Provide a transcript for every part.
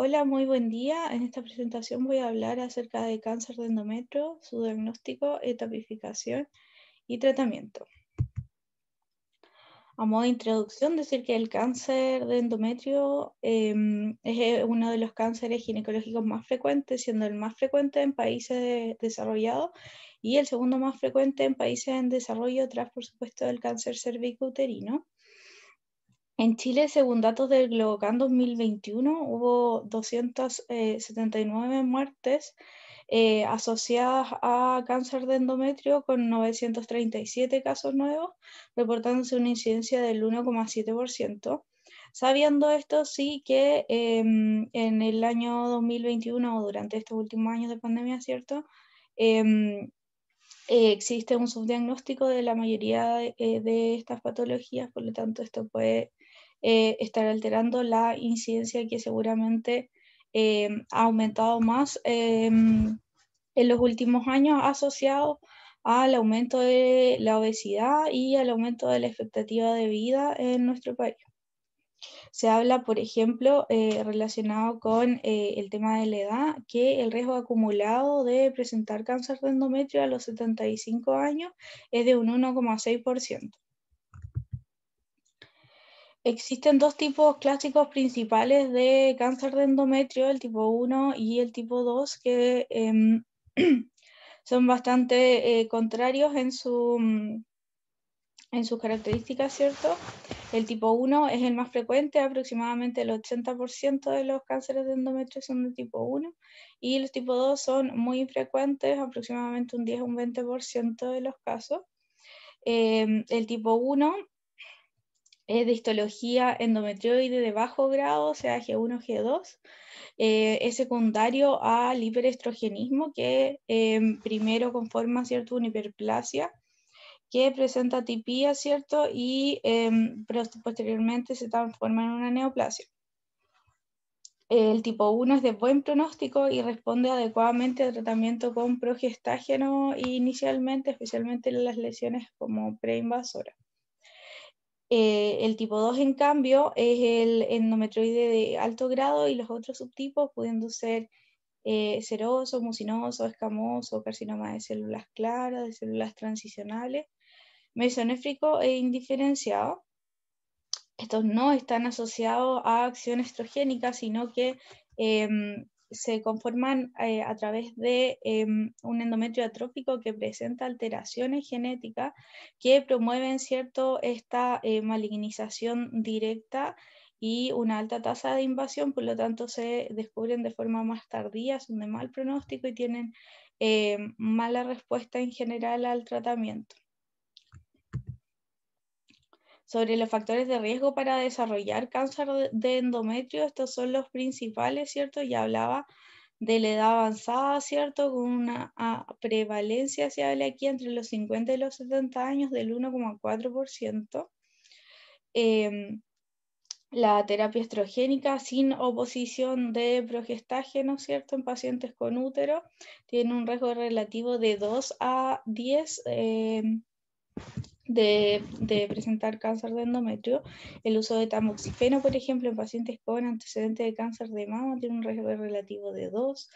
Hola, muy buen día. En esta presentación voy a hablar acerca de cáncer de endometrio, su diagnóstico, etapificación y tratamiento. A modo de introducción, decir que el cáncer de endometrio em, es eh, uno de los cánceres ginecológicos más frecuentes, siendo el más frecuente en países desarrollados y el segundo más frecuente en países en desarrollo, tras, por supuesto, el cáncer cervicouterino. En Chile, según datos del Globocan 2021, hubo 279 eh, muertes eh, asociadas a cáncer de endometrio con 937 casos nuevos, reportándose una incidencia del 1,7%. Sabiendo esto, sí que em, en el año 2021 o durante estos últimos años de pandemia, ¿cierto? Em, eh, existe un subdiagnóstico de la mayoría de estas patologías, por lo tanto esto puede eh, estar alterando la incidencia que seguramente eh, ha aumentado más em, en los últimos años asociado al aumento de la obesidad y al aumento de la expectativa de vida en nuestro país. Se habla, por ejemplo, eh, relacionado con el tema de la edad, que el riesgo acumulado de presentar cáncer de endometrio a los 75 años es de un 1,6%. Existen dos tipos clásicos principales de cáncer de endometrio, el tipo 1 y el tipo 2, que em, son bastante eh, contrarios en, su, mm, en sus características, ¿cierto? El tipo 1 es el más frecuente, aproximadamente el 80% de los cánceres de endometrio son de tipo 1 y los tipo 2 son muy infrecuentes, aproximadamente un 10 o un 20% de los casos. Em, el tipo 1 es de histología endometrioide de bajo grado, sea, G1, G2, eh, es secundario al hiperestrogenismo, que em, primero conforma ¿cierto? una hiperplasia que presenta tipía, ¿cierto? Y em, posteriormente se transforma en una neoplasia. El tipo 1 es de buen pronóstico y responde adecuadamente al tratamiento con progestágeno inicialmente, especialmente en las lesiones como preinvasoras. Eh, el tipo 2, en cambio, es el endometrioide de alto grado y los otros subtipos pudiendo ser eh, seroso, mucinoso, escamoso, carcinoma de células claras, de células transicionales, mesonéfrico e indiferenciado. Estos no están asociados a acción estrogénica, sino que em, se conforman eh, a través de em, un endometrio atrópico que presenta alteraciones genéticas que promueven cierto, esta eh, malignización directa y una alta tasa de invasión, por lo tanto se descubren de forma más tardía, son de mal pronóstico y tienen em, mala respuesta en general al tratamiento. Sobre los factores de riesgo para desarrollar cáncer de endometrio, estos son los principales, ¿cierto? Ya hablaba de la edad avanzada, ¿cierto? Con una ah, prevalencia, se habla aquí, entre los 50 y los 70 años del 1,4%. Em, la terapia estrogénica sin oposición de progestágeno, ¿cierto? En pacientes con útero, tiene un riesgo relativo de 2 a 10 de, presentar cáncer de endometrio. El uso de tamoxifeno, por ejemplo, en pacientes con antecedentes de cáncer de mama tiene un riesgo relativo de 2.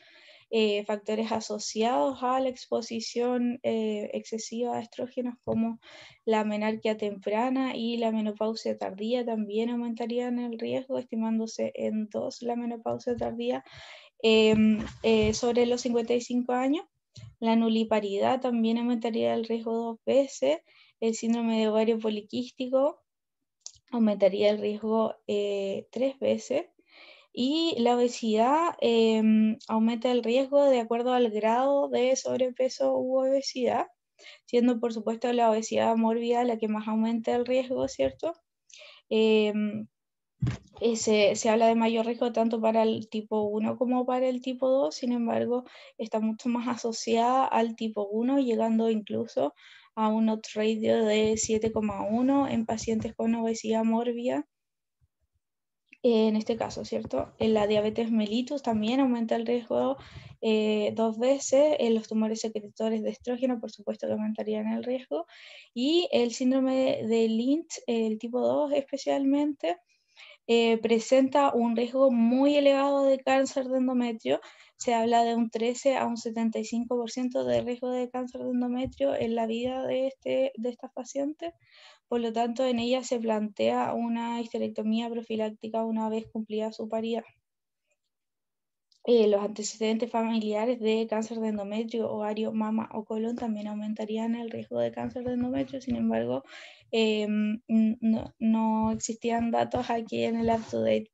Eh, factores asociados a la exposición eh, excesiva a estrógenos como la menarquia temprana y la menopausia tardía también aumentarían el riesgo, estimándose en 2 la menopausia tardía em, eh, sobre los 55 años. La nuliparidad también aumentaría el riesgo dos veces el síndrome de ovario poliquístico aumentaría el riesgo eh, tres veces y la obesidad em, aumenta el riesgo de acuerdo al grado de sobrepeso u obesidad, siendo por supuesto la obesidad mórbida la que más aumenta el riesgo, ¿cierto? Em, eh, se, se, habla de mayor riesgo tanto para el tipo 1 como para el tipo 2, sin embargo, está mucho más asociada al tipo 1, llegando incluso a un odds de 7,1 en pacientes con obesidad morbida, eh, En este caso, ¿cierto? En eh, la diabetes mellitus también aumenta el riesgo eh, dos veces. En los tumores secretores de estrógeno, por supuesto que aumentarían el riesgo. Y el síndrome de Lynch, el tipo 2 especialmente, presenta un riesgo muy elevado de cáncer de endometrio, se habla de un 13 a un 75% de riesgo de cáncer de endometrio en la vida de, este, de estas pacientes. Por lo tanto, en ella se plantea una histerectomía profiláctica una vez cumplida su paridad. Eh, los antecedentes familiares de cáncer de endometrio, ovario, mama o colon también aumentarían el riesgo de cáncer de endometrio, sin embargo, eh, no, existían datos aquí en el up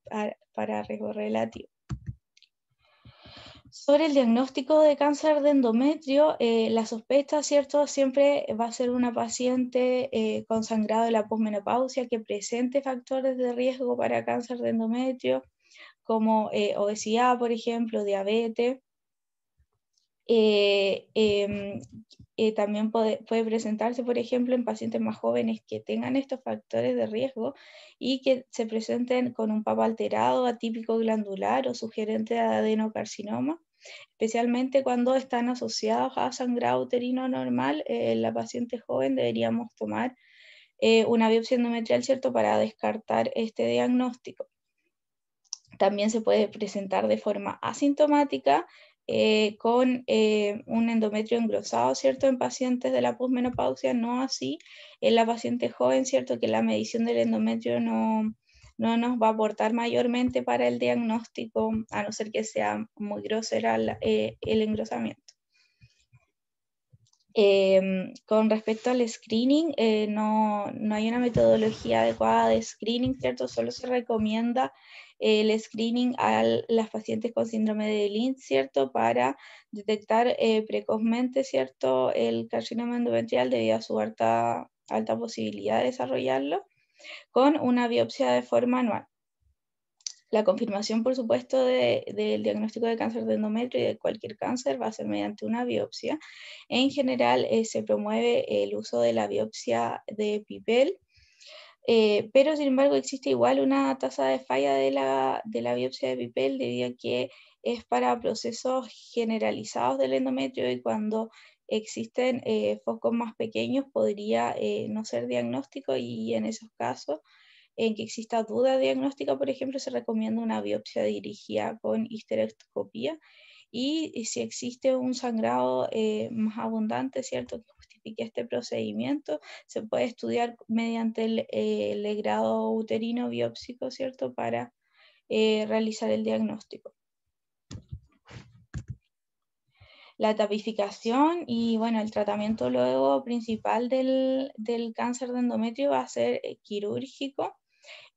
para riesgo relativo. Sobre el diagnóstico de cáncer de endometrio, eh, la sospecha, ¿cierto? Siempre va a ser una paciente eh, con sangrado de la posmenopausia que presente factores de riesgo para cáncer de endometrio, como eh, obesidad, por ejemplo, diabetes. Em, también puede, puede, presentarse, por ejemplo, en pacientes más jóvenes que tengan estos factores de riesgo y que se presenten con un papa alterado, atípico glandular o sugerente de adenocarcinoma especialmente cuando están asociados a sangrado uterino normal, en eh, la paciente joven deberíamos tomar eh, una biopsia endometrial, ¿cierto?, para descartar este diagnóstico. También se puede presentar de forma asintomática eh, con un endometrio engrosado, ¿cierto?, en pacientes de la posmenopausia, no así en la paciente joven, ¿cierto?, que la medición del endometrio no, no nos va a aportar mayormente para el diagnóstico, a no ser que sea muy grosera eh, el engrosamiento. Eh, con respecto al screening, eh, no, hay una metodología adecuada de screening, ¿cierto? Solo se recomienda el screening a las pacientes con síndrome de Lynch, ¿cierto? Para detectar precozmente, ¿cierto? El carcinoma endometrial debido a su alta, alta posibilidad de desarrollarlo con una biopsia de forma anual. La confirmación, por supuesto, del diagnóstico de cáncer de endometrio y de cualquier cáncer va a ser mediante una biopsia. En general, eh, se promueve el uso de la biopsia de pipel, eh, pero sin embargo existe igual una tasa de falla de la, de la biopsia de pipel debido a que es para procesos generalizados del endometrio y cuando existen eh, focos más pequeños, podría eh, no ser diagnóstico y en esos casos en que exista duda diagnóstica, por ejemplo, se recomienda una biopsia dirigida con histeroscopia y si existe un sangrado eh, más abundante, ¿cierto?, que justifique este procedimiento, se puede estudiar mediante el, el grado uterino biopsico, ¿cierto?, para realizar el diagnóstico. la tapificación y bueno, el tratamiento luego principal del, cáncer de endometrio va a ser eh, quirúrgico.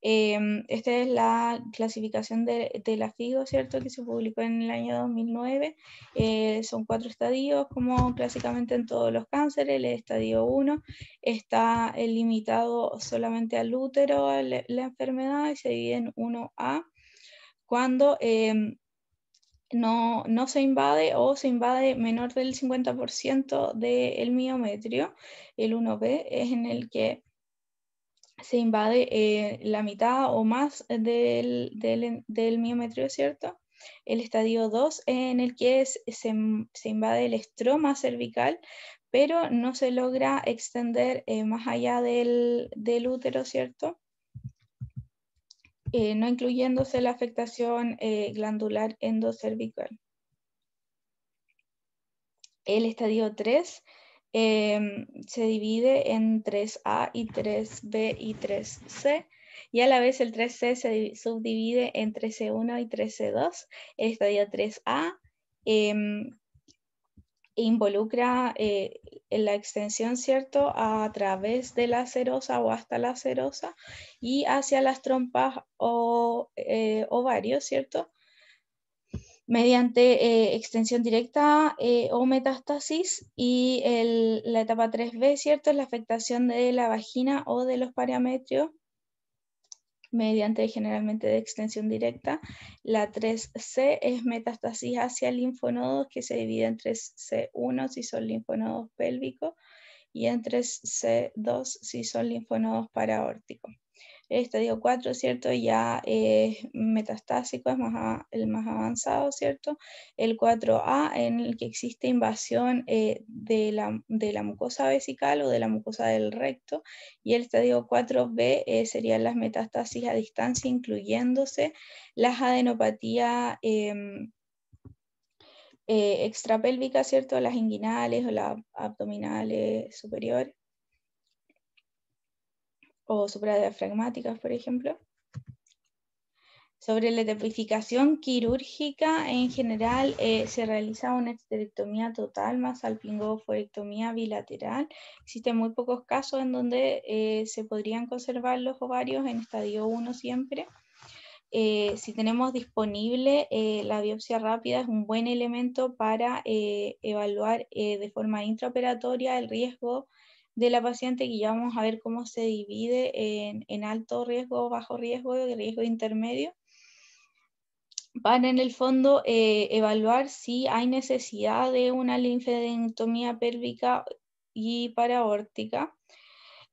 Em, esta es la clasificación de, la FIGO, ¿cierto? Que se publicó en el año 2009. Eh, son cuatro estadios, como clásicamente en todos los cánceres. El estadio 1 está eh, limitado solamente al útero, la, enfermedad, y se divide en 1A, cuando em, no, se invade o se invade menor del 50% del miometrio, el 1 b es en el que se invade eh, la mitad o más del, del, miometrio, ¿cierto? El estadio 2, en el que se, invade el estroma cervical, pero no se logra extender eh, más allá del, del útero, ¿cierto? Eh, no incluyéndose la afectación eh, glandular endocervical. El estadio 3 em, se divide en 3A y 3B y 3C y a la vez el 3C se subdivide en 3C1 y 3C2. El estadio 3A involucra eh, la extensión, ¿cierto?, a través de la serosa o hasta la serosa y hacia las trompas o eh, ovarios, ¿cierto? mediante eh, extensión directa o metástasis y la etapa 3B, ¿cierto? Es la afectación de la vagina o de los parametrios mediante generalmente de extensión directa. La 3C es metástasis hacia linfonodos que se divide en 3C1 si son linfonodos pélvicos y en 3C2 si son linfonodos paraórticos el estadio 4, ¿cierto? Ya es metastásico, es más el más avanzado, ¿cierto? El 4A, en el que existe invasión eh, de, la, mucosa vesical o de la mucosa del recto, y el estadio 4B eh, serían las metástasis a distancia, incluyéndose las adenopatías. Em, eh, extrapélvicas, ¿cierto? Las inguinales o las abdominales superiores o supradiafragmáticas, por ejemplo, sobre la depificación quirúrgica, en general eh, se realiza una esterectomía total más alpingoforectomía bilateral. Existen muy pocos casos en donde eh, se podrían conservar los ovarios en estadio 1 siempre. Eh, si tenemos disponible la biopsia rápida es un buen elemento para evaluar de forma intraoperatoria el riesgo de la paciente que ya vamos a ver cómo se divide en, alto riesgo, bajo riesgo y riesgo intermedio van en el fondo a eh, evaluar si hay necesidad de una linfedentomía pélvica y paraórtica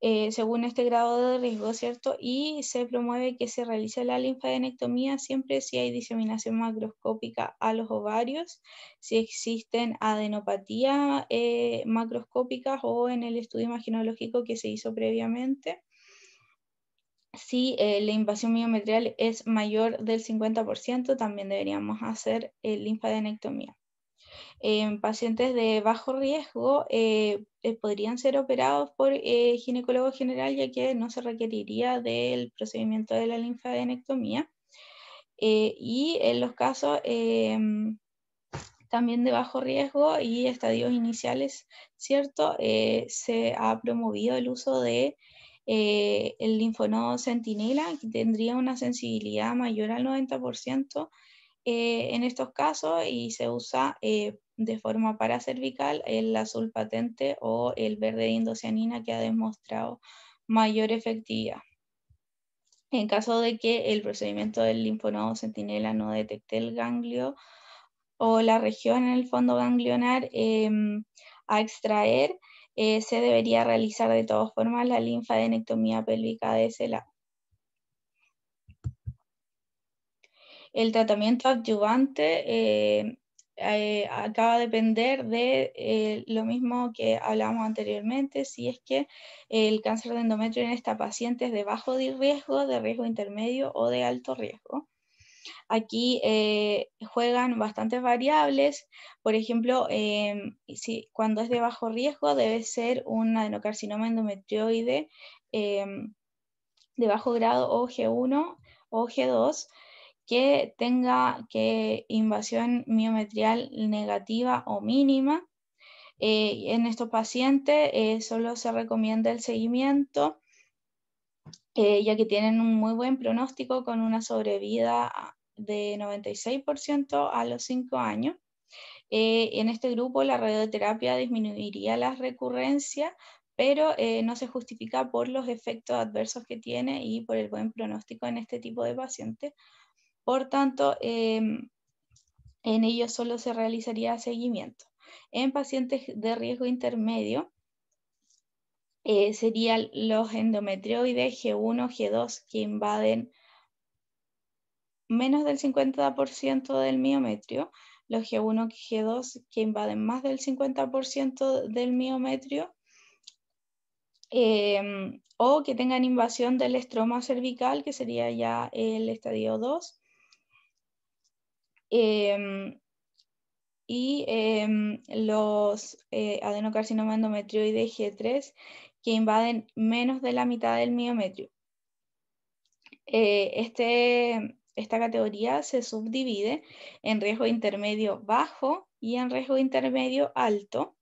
eh, según este grado de riesgo, ¿cierto? Y se promueve que se realice la linfadenectomía siempre si hay diseminación macroscópica a los ovarios, si existen adenopatías eh, macroscópicas o en el estudio imaginológico que se hizo previamente si eh, la invasión miometrial es mayor del 50%, también deberíamos hacer eh, linfadenectomía. En pacientes de bajo riesgo eh, eh, podrían ser operados por eh, ginecólogo general ya que no se requeriría del procedimiento de la linfadenectomía. y en los casos em, también de bajo riesgo y estadios iniciales, ¿cierto? se ha promovido el uso de el linfonodo centinela que tendría una sensibilidad mayor al 90% eh, en estos casos y se usa eh, de forma paracervical el azul patente o el verde de indocianina que ha demostrado mayor efectividad. En caso de que el procedimiento del linfonodo centinela no detecte el ganglio o la región en el fondo ganglionar em, a extraer, eh, se debería realizar de todas formas la linfadenectomía pélvica de ese lado. el tratamiento adyuvante eh, eh, acaba de depender de eh, lo mismo que hablábamos anteriormente, si es que el cáncer de endometrio en esta paciente es de bajo riesgo, de riesgo intermedio o de alto riesgo. Aquí juegan bastantes variables, por ejemplo, em, si, cuando es de bajo riesgo debe ser un adenocarcinoma endometrioide em, de bajo grado o G1 o G2 que tenga invasión miometrial negativa o mínima. Eh, en estos pacientes eh, solo se recomienda el seguimiento, eh, ya que tienen un muy buen pronóstico con una sobrevida de 96% a los 5 años. en este grupo la radioterapia disminuiría la recurrencia, pero no se justifica por los efectos adversos que tiene y por el buen pronóstico en este tipo de pacientes, por tanto, em, en ellos solo se realizaría seguimiento. En pacientes de riesgo intermedio, eh, serían los endometrioides G1, G2 que invaden menos del 50% del miometrio, los G1, G2 que invaden más del 50% del miometrio, em, o que tengan invasión del estroma cervical, que sería ya el estadio 2, Em, y em, los eh, adenocarcinoma endometrioide G3 que invaden menos de la mitad del miometrio. Eh, este, esta categoría se subdivide en riesgo intermedio bajo y en riesgo intermedio alto,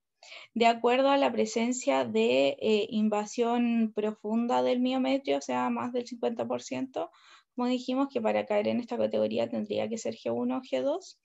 de acuerdo a la presencia de eh, invasión profunda del miometrio, o sea, más del 50%, como dijimos que para caer en esta categoría tendría que ser G1 o G2.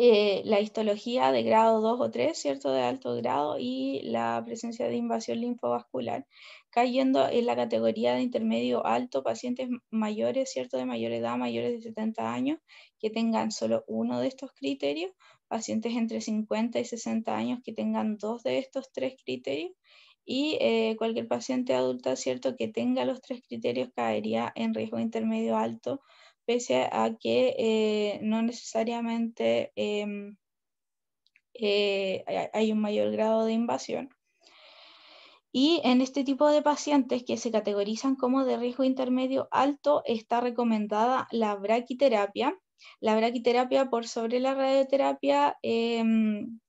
Eh, la histología de grado 2 o 3, ¿cierto? De alto grado y la presencia de invasión linfovascular, cayendo en la categoría de intermedio alto, pacientes mayores, ¿cierto? De mayor edad, mayores de 70 años, que tengan solo uno de estos criterios, pacientes entre 50 y 60 años que tengan dos de estos tres criterios y eh, cualquier paciente adulta, ¿cierto?, que tenga los tres criterios caería en riesgo intermedio alto, pese a que eh, no necesariamente em, eh, hay un mayor grado de invasión. Y en este tipo de pacientes que se categorizan como de riesgo intermedio alto, está recomendada la braquiterapia. La braquiterapia por sobre la radioterapia em,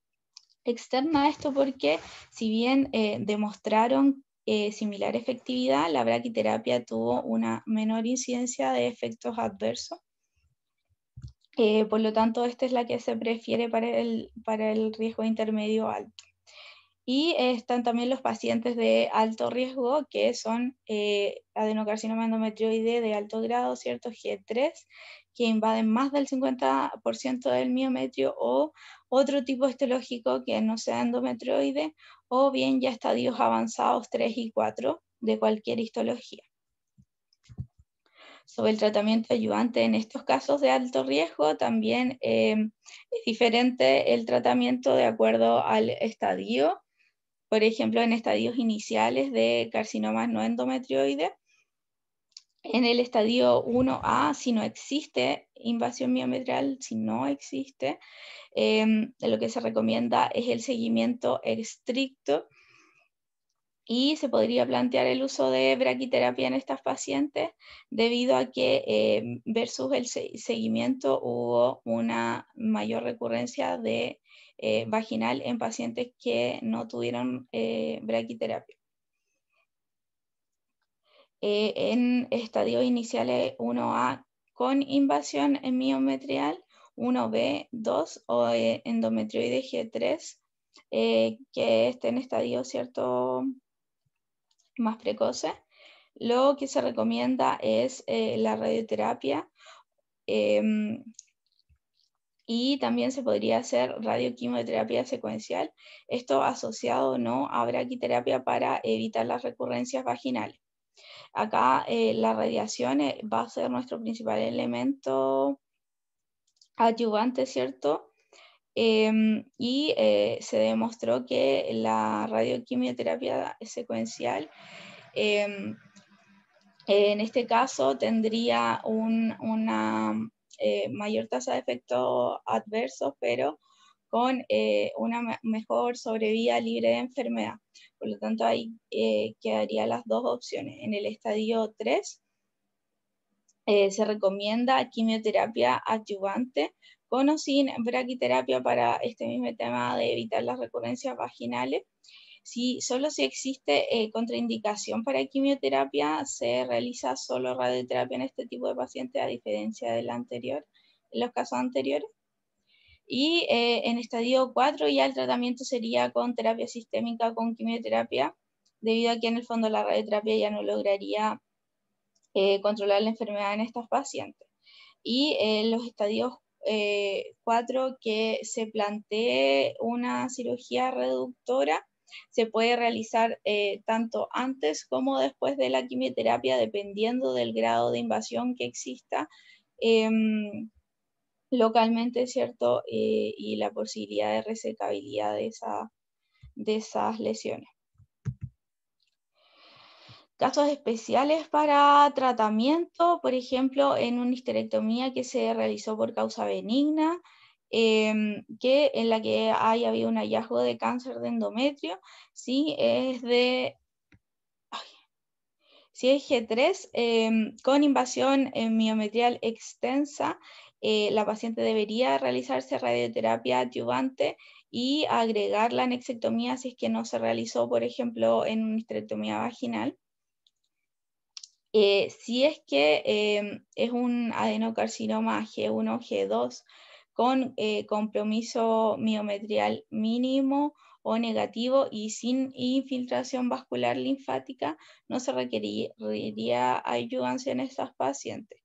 externa a esto porque si bien eh, demostraron eh, similar efectividad, la braquiterapia tuvo una menor incidencia de efectos adversos. Eh, por lo tanto, esta es la que se prefiere para el, para el riesgo intermedio alto. Y están también los pacientes de alto riesgo, que son eh, adenocarcinoma endometrioide de alto grado, ¿cierto? G3, que invaden más del 50% del miometrio o otro tipo histológico que no sea endometrioide o bien ya estadios avanzados 3 y 4 de cualquier histología. Sobre el tratamiento ayudante en estos casos de alto riesgo, también em, es diferente el tratamiento de acuerdo al estadio. Por ejemplo, en estadios iniciales de carcinomas no endometrioides, en el estadio 1A, si no existe invasión miometrial, si no existe, em, lo que se recomienda es el seguimiento estricto y se podría plantear el uso de braquiterapia en estas pacientes debido a que em, versus el seguimiento hubo una mayor recurrencia de eh, vaginal en pacientes que no tuvieron eh, braquiterapia. Eh, en estadios iniciales 1A con invasión miometrial, 1B, 2 o eh, endometrioide G3, eh, que esté en estadio cierto más precoce. Lo que se recomienda es la radioterapia em, y también se podría hacer radioquimioterapia secuencial, esto asociado no a braquiterapia para evitar las recurrencias vaginales. Acá eh, la radiación eh, va a ser nuestro principal elemento ayudante, ¿cierto? Em, y eh, se demostró que la radioquimioterapia secuencial em, en este caso tendría una mayor tasa de efectos adversos, pero con eh, una mejor sobrevida libre de enfermedad. Por lo tanto, ahí eh, quedarían las dos opciones. En el estadio 3 eh, se recomienda quimioterapia adyuvante con o sin braquiterapia para este mismo tema de evitar las recurrencias vaginales. Si, solo si existe contraindicación para quimioterapia, se realiza solo radioterapia en este tipo de pacientes, a diferencia del anterior, en los casos anteriores. Y eh, en estadio 4 ya el tratamiento sería con terapia sistémica, con quimioterapia, debido a que en el fondo la radioterapia ya no lograría eh, controlar la enfermedad en estos pacientes. Y eh, en los estadios 4 que se plantee una cirugía reductora, se puede realizar tanto antes como después de la quimioterapia, dependiendo del grado de invasión que exista em, localmente, ¿cierto? Eh, y la posibilidad de resecabilidad de, esas lesiones. Casos especiales para tratamiento, por ejemplo, en una histerectomía que se realizó por causa benigna, em, que en la que hay habido un hallazgo de cáncer de endometrio, ¿sí? es de si es G3, em, con invasión miometrial extensa eh, la paciente debería realizarse radioterapia adyuvante y agregar la anexectomía si es que no se realizó, por ejemplo, en una histerectomía vaginal. Eh, si es que em, es un adenocarcinoma G1, G2 con eh, compromiso miometrial mínimo o negativo y sin infiltración vascular linfática, no se requeriría ayudancia en estas pacientes.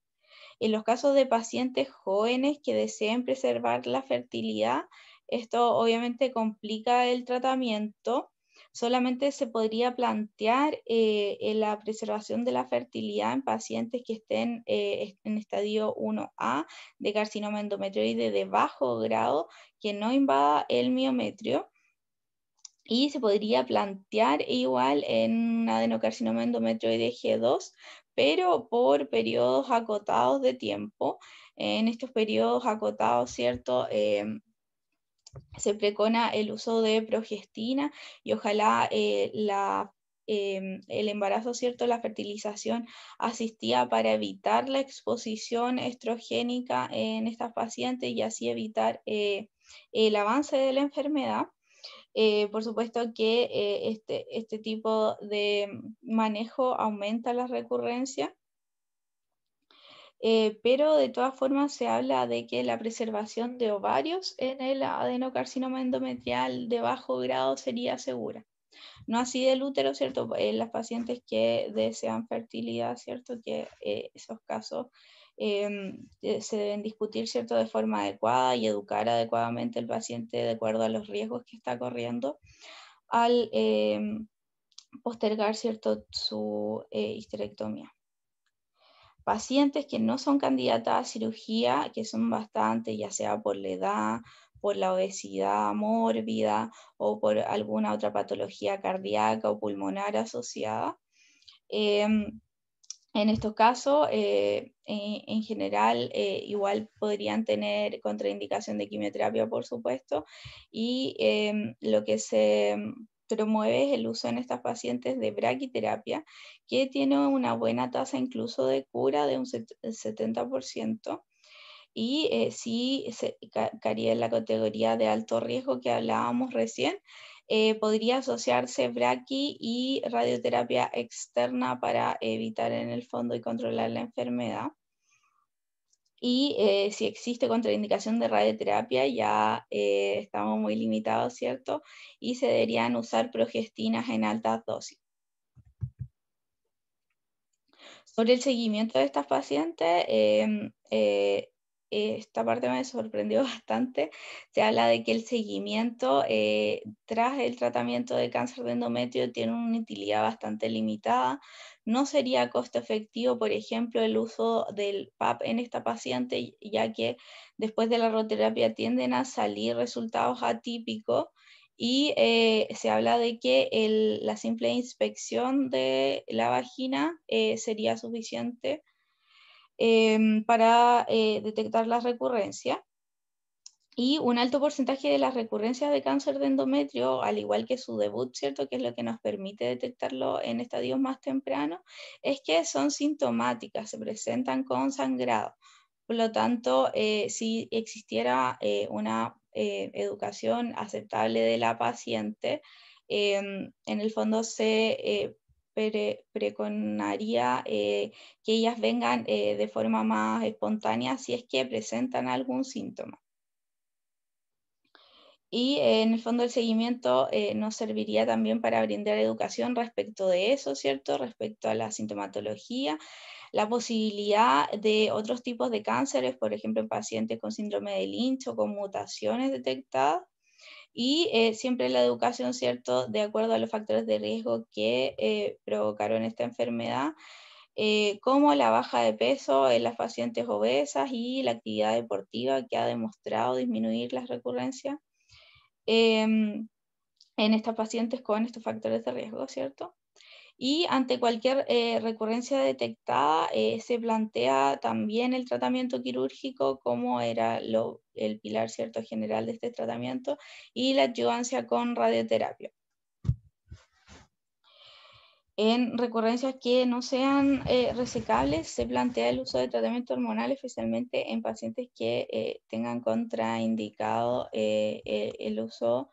En los casos de pacientes jóvenes que deseen preservar la fertilidad, esto obviamente complica el tratamiento. Solamente se podría plantear eh, la preservación de la fertilidad en pacientes que estén eh, en estadio 1A de carcinoma endometrioide de bajo grado que no invada el miometrio. Y se podría plantear igual en un adenocarcinoma endometrioide G2, pero por periodos acotados de tiempo. En estos periodos acotados, ¿cierto? Em, se precona el uso de progestina y ojalá eh, em, el embarazo, ¿cierto? La fertilización asistida para evitar la exposición estrogénica en estas pacientes y así evitar eh, el avance de la enfermedad. Eh, por supuesto que eh, este, este, tipo de mm, manejo aumenta la recurrencia, eh, pero de todas formas se habla de que la preservación de ovarios en el adenocarcinoma endometrial de bajo grado sería segura. No así del útero, ¿cierto? las pacientes que desean fertilidad, ¿cierto? Que esos casos Em, eh, se deben discutir ¿cierto? de forma adecuada y educar adecuadamente al paciente de acuerdo a los riesgos que está corriendo al em, postergar ¿cierto? su eh, histerectomía pacientes que no son candidatas a cirugía, que son bastantes, ya sea por la edad, por la obesidad mórbida o por alguna otra patología cardíaca o pulmonar asociada. Em, en estos casos, eh, en general, eh, igual podrían tener contraindicación de quimioterapia, por supuesto, y em, lo que se em, promueve es el uso en estas pacientes de braquiterapia, que tiene una buena tasa incluso de cura de un 70%, y eh, sí se en la categoría de alto riesgo que hablábamos recién, eh, podría asociarse braqui y radioterapia externa para evitar en el fondo y controlar la enfermedad. Y eh, si existe contraindicación de radioterapia, ya eh, estamos muy limitados, ¿cierto? Y se deberían usar progestinas en altas dosis. Sobre el seguimiento de estas pacientes, eh, esta parte me sorprendió bastante, se habla de que el seguimiento eh, tras el tratamiento de cáncer de endometrio tiene una utilidad bastante limitada. No sería costo efectivo, por ejemplo, el uso del PAP en esta paciente, ya que después de la roterapia tienden a salir resultados atípicos y eh, se habla de que la simple inspección de la vagina sería suficiente Em, para eh, detectar la recurrencia. Y un alto porcentaje de las recurrencias de cáncer de endometrio, al igual que su debut, ¿cierto? Que es lo que nos permite detectarlo en estadios más tempranos, es que son sintomáticas, se presentan con sangrado. Por lo tanto, eh, si existiera eh, una educación aceptable de la paciente, em, en el fondo se preconaría eh, que ellas vengan eh, de forma más espontánea si es que presentan algún síntoma. Y eh, en el fondo el seguimiento nos serviría también para brindar educación respecto de eso, ¿cierto? Respecto a la sintomatología, la posibilidad de otros tipos de cánceres, por ejemplo, en pacientes con síndrome de Lynch o con mutaciones detectadas y eh, siempre la educación, ¿cierto?, de acuerdo a los factores de riesgo que eh, provocaron esta enfermedad, eh, como la baja de peso en las pacientes obesas y la actividad deportiva que ha demostrado disminuir las recurrencias em, en estas pacientes con estos factores de riesgo, ¿cierto? y ante cualquier eh, recurrencia detectada eh, se plantea también el tratamiento quirúrgico como era lo, el pilar cierto general de este tratamiento y la adyuvancia con radioterapia. En recurrencias que no sean eh, resecables se plantea el uso de tratamiento hormonal especialmente en pacientes que tengan contraindicado el uso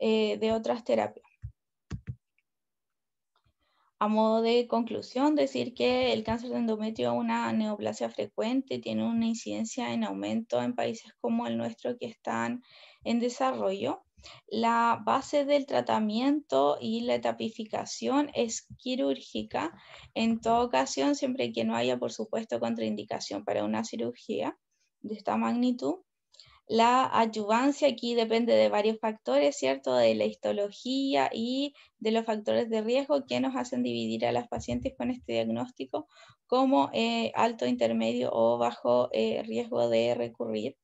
de otras terapias. A modo de conclusión, decir que el cáncer de endometrio es una neoplasia frecuente, tiene una incidencia en aumento en países como el nuestro que están en desarrollo. La base del tratamiento y la etapificación es quirúrgica, en toda ocasión, siempre que no haya, por supuesto, contraindicación para una cirugía de esta magnitud. La adyuvancia aquí depende de varios factores, ¿cierto? De la histología y de los factores de riesgo que nos hacen dividir a las pacientes con este diagnóstico como eh, alto, intermedio o bajo eh, riesgo de recurrir.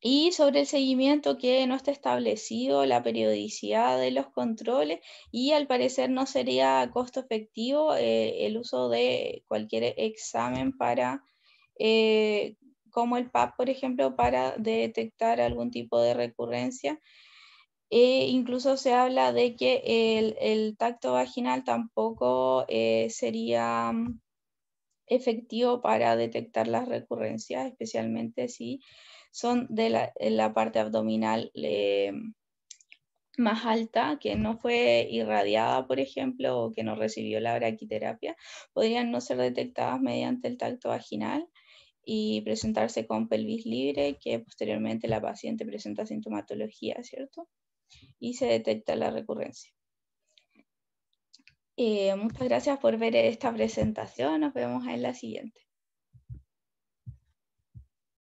Y sobre el seguimiento que no está establecido, la periodicidad de los controles y al parecer no sería costo efectivo eh, el uso de cualquier examen para como el PAP, por ejemplo, para detectar algún tipo de recurrencia. E incluso se habla de que el, tacto vaginal tampoco eh, sería mm, efectivo para detectar las recurrencias, especialmente si son de la, parte abdominal eh, más alta, que no fue irradiada, por ejemplo, o que no recibió la braquiterapia, podrían no ser detectadas mediante el tacto vaginal y presentarse con pelvis libre, que posteriormente la paciente presenta sintomatología, ¿cierto? Y se detecta la recurrencia. Eh, muchas gracias por ver esta presentación, nos vemos en la siguiente.